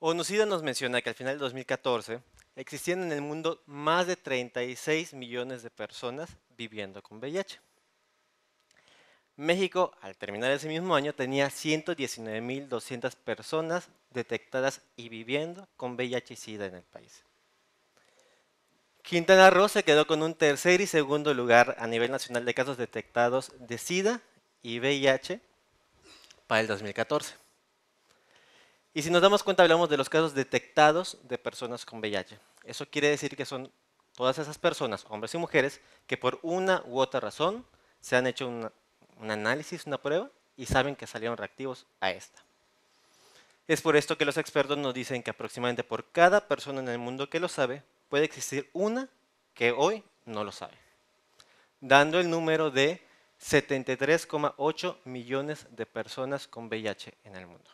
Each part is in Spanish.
ONUCIDA nos menciona que al final del 2014 existían en el mundo más de 36 millones de personas viviendo con VIH. México, al terminar ese mismo año, tenía 119.200 personas detectadas y viviendo con VIH y SIDA en el país. Quintana Roo se quedó con un tercer y segundo lugar a nivel nacional de casos detectados de SIDA y VIH para el 2014. Y si nos damos cuenta, hablamos de los casos detectados de personas con VIH. Eso quiere decir que son todas esas personas, hombres y mujeres, que por una u otra razón se han hecho un análisis, una prueba, y saben que salieron reactivos a esta. Es por esto que los expertos nos dicen que aproximadamente por cada persona en el mundo que lo sabe, puede existir una que hoy no lo sabe, dando el número de 73,8 millones de personas con VIH en el mundo.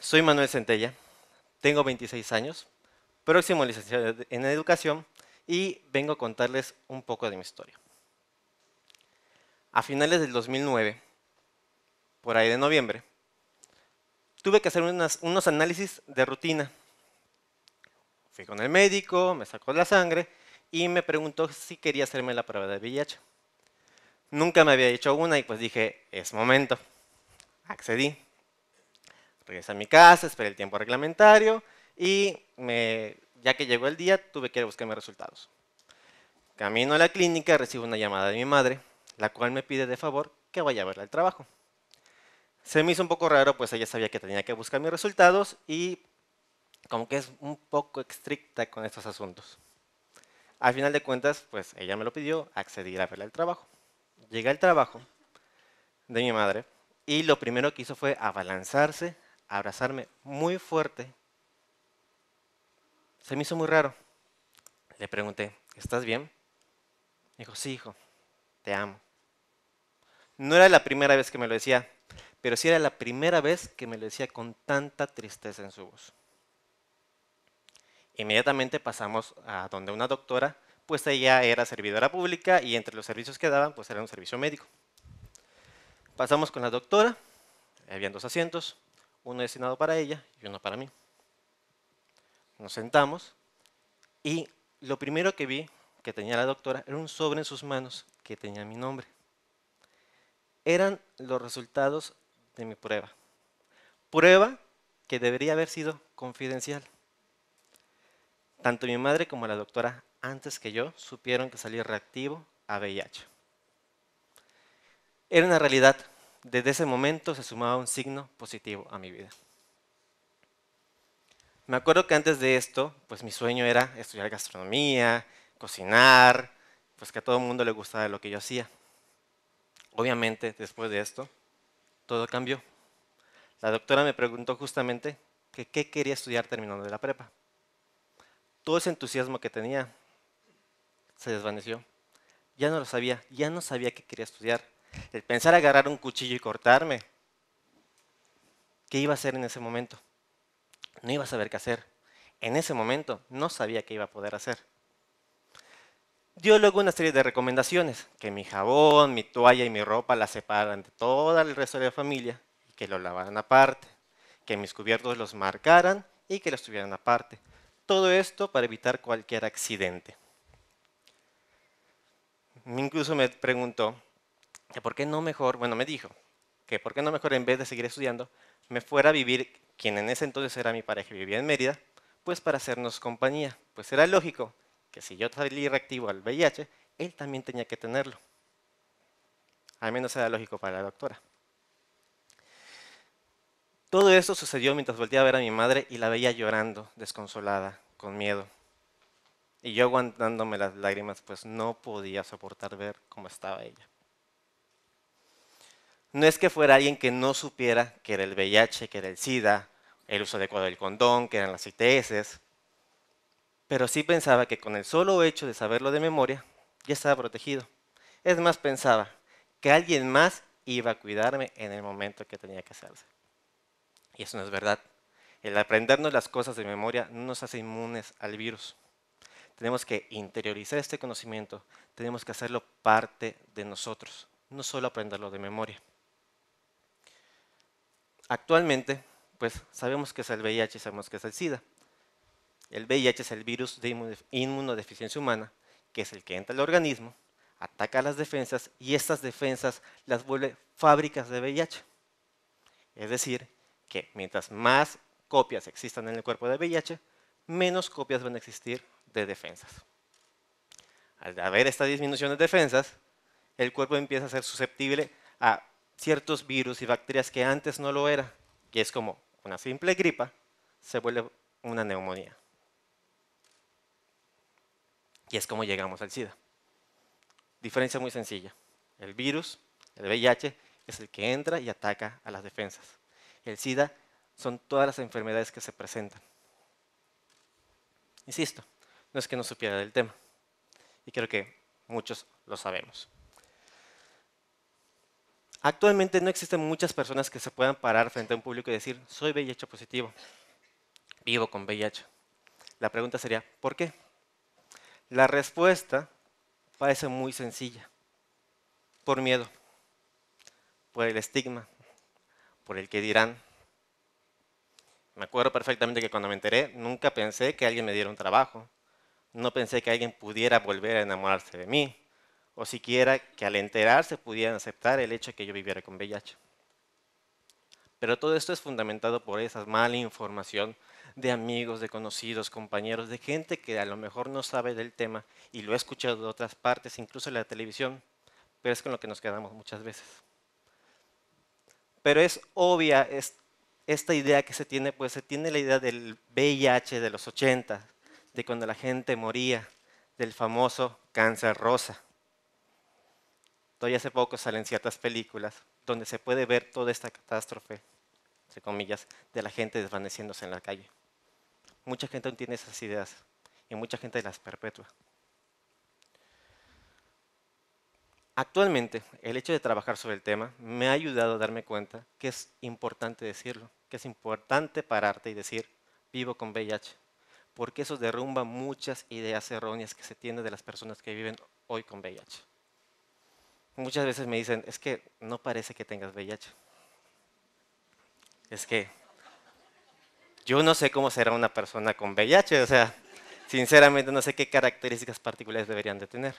Soy Manuel Centella, tengo 26 años, próximo licenciado en Educación y vengo a contarles un poco de mi historia. A finales del 2009, por ahí de noviembre, tuve que hacer unos análisis de rutina. Fui con el médico, me sacó la sangre y me preguntó si quería hacerme la prueba de VIH. Nunca me había hecho una y pues dije, es momento. Accedí regresé a mi casa, esperé el tiempo reglamentario y me, ya que llegó el día tuve que ir a buscar mis resultados. Camino a la clínica, recibo una llamada de mi madre, la cual me pide de favor que vaya a verla al trabajo. Se me hizo un poco raro, pues ella sabía que tenía que buscar mis resultados y como que es un poco estricta con estos asuntos. Al final de cuentas, pues ella me lo pidió, accedí a verla al trabajo. Llegué al trabajo de mi madre y lo primero que hizo fue abalanzarse abrazarme muy fuerte. Se me hizo muy raro. Le pregunté, ¿estás bien? Me dijo, sí, hijo, te amo. No era la primera vez que me lo decía, pero sí era la primera vez que me lo decía con tanta tristeza en su voz. Inmediatamente pasamos a donde una doctora, pues ella era servidora pública y entre los servicios que daban, pues era un servicio médico. Pasamos con la doctora, habían dos asientos, uno destinado para ella y uno para mí. Nos sentamos y lo primero que vi que tenía la doctora era un sobre en sus manos que tenía mi nombre. Eran los resultados de mi prueba. Prueba que debería haber sido confidencial. Tanto mi madre como la doctora antes que yo supieron que salía reactivo a VIH. Era una realidad desde ese momento se sumaba un signo positivo a mi vida. Me acuerdo que antes de esto, pues mi sueño era estudiar gastronomía, cocinar, pues que a todo el mundo le gustaba lo que yo hacía. Obviamente, después de esto, todo cambió. La doctora me preguntó justamente qué quería estudiar terminando de la prepa. Todo ese entusiasmo que tenía se desvaneció. Ya no lo sabía, ya no sabía qué quería estudiar. El pensar agarrar un cuchillo y cortarme, ¿qué iba a hacer en ese momento? No iba a saber qué hacer. En ese momento no sabía qué iba a poder hacer. Dio luego una serie de recomendaciones, que mi jabón, mi toalla y mi ropa la separan de todo el resto de la familia, que lo lavaran aparte, que mis cubiertos los marcaran y que los tuvieran aparte. Todo esto para evitar cualquier accidente. Incluso me preguntó, que por qué no mejor, bueno, me dijo, que por qué no mejor en vez de seguir estudiando, me fuera a vivir, quien en ese entonces era mi pareja y vivía en Mérida, pues para hacernos compañía. Pues era lógico que si yo salí reactivo al VIH, él también tenía que tenerlo. Al menos era lógico para la doctora. Todo eso sucedió mientras volteaba a ver a mi madre y la veía llorando, desconsolada, con miedo. Y yo aguantándome las lágrimas, pues no podía soportar ver cómo estaba ella no es que fuera alguien que no supiera que era el VIH, que era el SIDA, el uso adecuado del condón, que eran las ITS, pero sí pensaba que con el solo hecho de saberlo de memoria ya estaba protegido. Es más, pensaba que alguien más iba a cuidarme en el momento que tenía que hacerse. Y eso no es verdad. El aprendernos las cosas de memoria no nos hace inmunes al virus. Tenemos que interiorizar este conocimiento, tenemos que hacerlo parte de nosotros, no solo aprenderlo de memoria. Actualmente, pues sabemos que es el VIH, sabemos que es el SIDA. El VIH es el virus de inmunodeficiencia humana, que es el que entra al organismo, ataca las defensas y estas defensas las vuelve fábricas de VIH. Es decir, que mientras más copias existan en el cuerpo de VIH, menos copias van a existir de defensas. Al haber esta disminución de defensas, el cuerpo empieza a ser susceptible a ciertos virus y bacterias que antes no lo era, que es como una simple gripa, se vuelve una neumonía. Y es como llegamos al SIDA. Diferencia muy sencilla. El virus, el VIH, es el que entra y ataca a las defensas. El SIDA son todas las enfermedades que se presentan. Insisto, no es que no supiera del tema. Y creo que muchos lo sabemos. Actualmente no existen muchas personas que se puedan parar frente a un público y decir, soy VIH positivo, vivo con VIH. La pregunta sería, ¿por qué? La respuesta parece muy sencilla. Por miedo, por el estigma, por el que dirán. Me acuerdo perfectamente que cuando me enteré, nunca pensé que alguien me diera un trabajo. No pensé que alguien pudiera volver a enamorarse de mí o siquiera que al enterarse pudieran aceptar el hecho de que yo viviera con VIH. Pero todo esto es fundamentado por esa mala información de amigos, de conocidos, compañeros, de gente que a lo mejor no sabe del tema y lo ha escuchado de otras partes, incluso en la televisión, pero es con lo que nos quedamos muchas veces. Pero es obvia esta idea que se tiene, pues se tiene la idea del VIH de los 80, de cuando la gente moría, del famoso cáncer rosa. Todavía hace poco salen ciertas películas donde se puede ver toda esta catástrofe, entre comillas, de la gente desvaneciéndose en la calle. Mucha gente aún tiene esas ideas y mucha gente las perpetúa. Actualmente, el hecho de trabajar sobre el tema me ha ayudado a darme cuenta que es importante decirlo, que es importante pararte y decir, vivo con VIH, porque eso derrumba muchas ideas erróneas que se tienen de las personas que viven hoy con VIH. Muchas veces me dicen, es que no parece que tengas VIH. Es que yo no sé cómo será una persona con VIH, o sea, sinceramente no sé qué características particulares deberían de tener.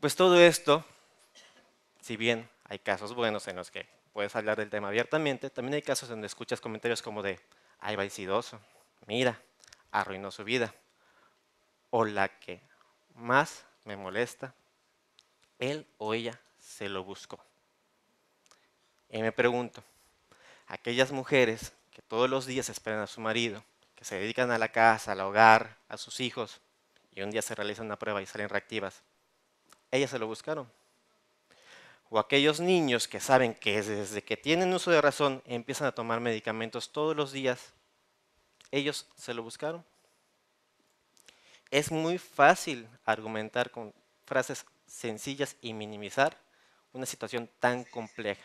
Pues todo esto, si bien hay casos buenos en los que puedes hablar del tema abiertamente, también hay casos donde escuchas comentarios como de, ay, va idoso, mira, arruinó su vida. O la que más me molesta él o ella se lo buscó. Y me pregunto, aquellas mujeres que todos los días esperan a su marido, que se dedican a la casa, al hogar, a sus hijos, y un día se realizan una prueba y salen reactivas, ellas se lo buscaron. O aquellos niños que saben que desde que tienen uso de razón empiezan a tomar medicamentos todos los días, ellos se lo buscaron. Es muy fácil argumentar con frases sencillas y minimizar una situación tan compleja.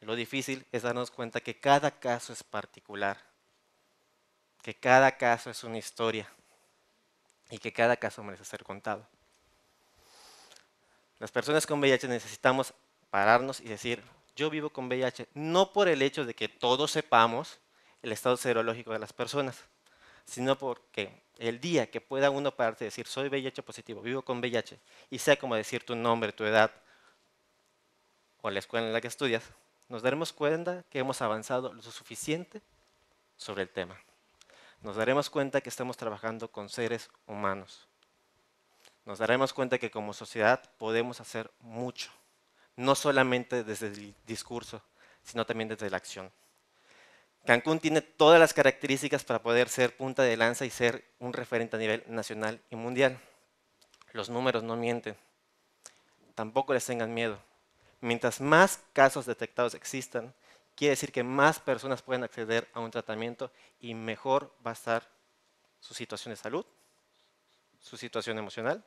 Lo difícil es darnos cuenta que cada caso es particular, que cada caso es una historia y que cada caso merece ser contado. Las personas con VIH necesitamos pararnos y decir, yo vivo con VIH, no por el hecho de que todos sepamos el estado serológico de las personas, sino porque el día que pueda uno pararse y decir, soy VIH positivo, vivo con VIH, y sea como decir tu nombre, tu edad o la escuela en la que estudias, nos daremos cuenta que hemos avanzado lo suficiente sobre el tema. Nos daremos cuenta que estamos trabajando con seres humanos. Nos daremos cuenta que como sociedad podemos hacer mucho, no solamente desde el discurso, sino también desde la acción. Cancún tiene todas las características para poder ser punta de lanza y ser un referente a nivel nacional y mundial. Los números no mienten. Tampoco les tengan miedo. Mientras más casos detectados existan, quiere decir que más personas pueden acceder a un tratamiento y mejor va a estar su situación de salud, su situación emocional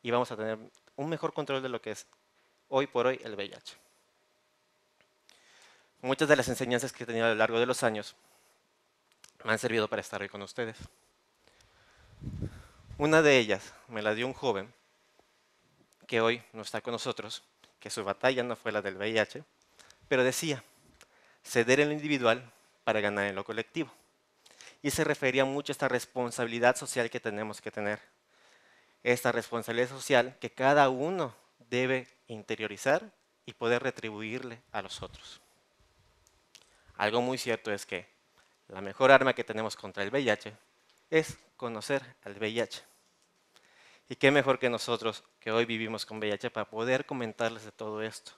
y vamos a tener un mejor control de lo que es hoy por hoy el VIH muchas de las enseñanzas que he tenido a lo largo de los años me han servido para estar hoy con ustedes. Una de ellas me la dio un joven que hoy no está con nosotros, que su batalla no fue la del VIH, pero decía, ceder en lo individual para ganar en lo colectivo. Y se refería mucho a esta responsabilidad social que tenemos que tener. Esta responsabilidad social que cada uno debe interiorizar y poder retribuirle a los otros. Algo muy cierto es que la mejor arma que tenemos contra el VIH es conocer al VIH. Y qué mejor que nosotros que hoy vivimos con VIH para poder comentarles de todo esto,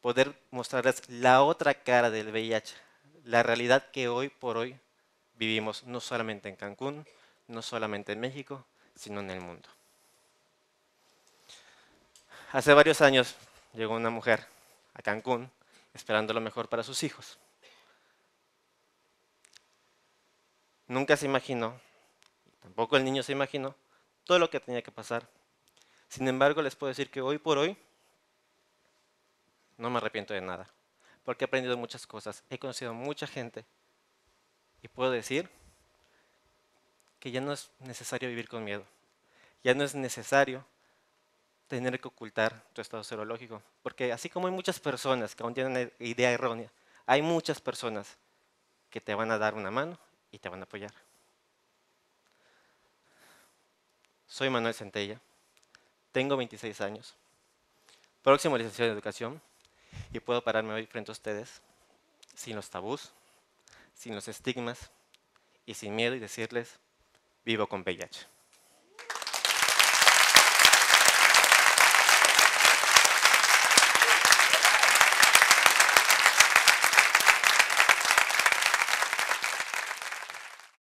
poder mostrarles la otra cara del VIH, la realidad que hoy por hoy vivimos no solamente en Cancún, no solamente en México, sino en el mundo. Hace varios años llegó una mujer a Cancún esperando lo mejor para sus hijos. nunca se imaginó, tampoco el niño se imaginó, todo lo que tenía que pasar. Sin embargo, les puedo decir que hoy por hoy no me arrepiento de nada, porque he aprendido muchas cosas, he conocido mucha gente y puedo decir que ya no es necesario vivir con miedo, ya no es necesario tener que ocultar tu estado serológico, porque así como hay muchas personas que aún tienen una idea errónea, hay muchas personas que te van a dar una mano y te van a apoyar. Soy Manuel Centella, tengo 26 años, próximo licenciado en Educación y puedo pararme hoy frente a ustedes sin los tabús, sin los estigmas y sin miedo y decirles, vivo con VIH.